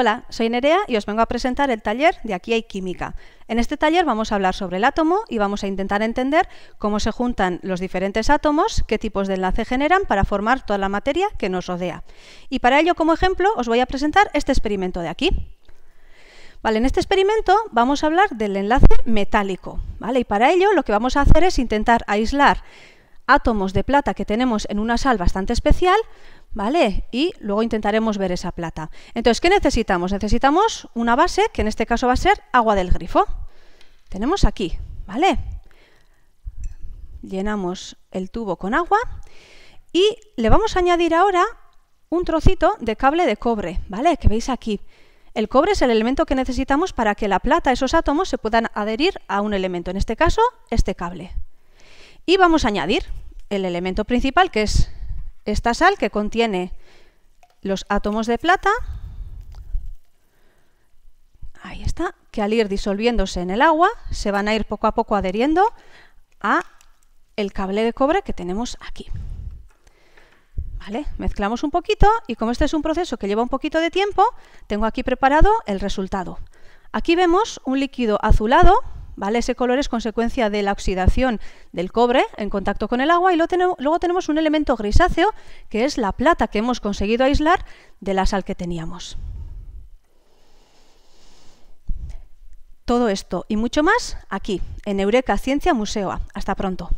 Hola, soy Nerea y os vengo a presentar el taller de Aquí hay química. En este taller vamos a hablar sobre el átomo y vamos a intentar entender cómo se juntan los diferentes átomos, qué tipos de enlace generan para formar toda la materia que nos rodea. Y para ello, como ejemplo, os voy a presentar este experimento de aquí. Vale, en este experimento vamos a hablar del enlace metálico, ¿vale? Y para ello lo que vamos a hacer es intentar aislar átomos de plata que tenemos en una sal bastante especial, ¿vale? Y luego intentaremos ver esa plata. Entonces, ¿qué necesitamos? Necesitamos una base, que en este caso va a ser agua del grifo. Tenemos aquí, ¿vale? Llenamos el tubo con agua y le vamos a añadir ahora un trocito de cable de cobre, ¿vale? Que veis aquí. El cobre es el elemento que necesitamos para que la plata, esos átomos, se puedan adherir a un elemento, en este caso, este cable. Y vamos a añadir, el elemento principal, que es esta sal, que contiene los átomos de plata, ahí está, que al ir disolviéndose en el agua, se van a ir poco a poco adheriendo a el cable de cobre que tenemos aquí. ¿Vale? Mezclamos un poquito y como este es un proceso que lleva un poquito de tiempo, tengo aquí preparado el resultado. Aquí vemos un líquido azulado ese color es consecuencia de la oxidación del cobre en contacto con el agua y luego tenemos un elemento grisáceo que es la plata que hemos conseguido aislar de la sal que teníamos. Todo esto y mucho más aquí, en Eureka Ciencia Museo. Hasta pronto.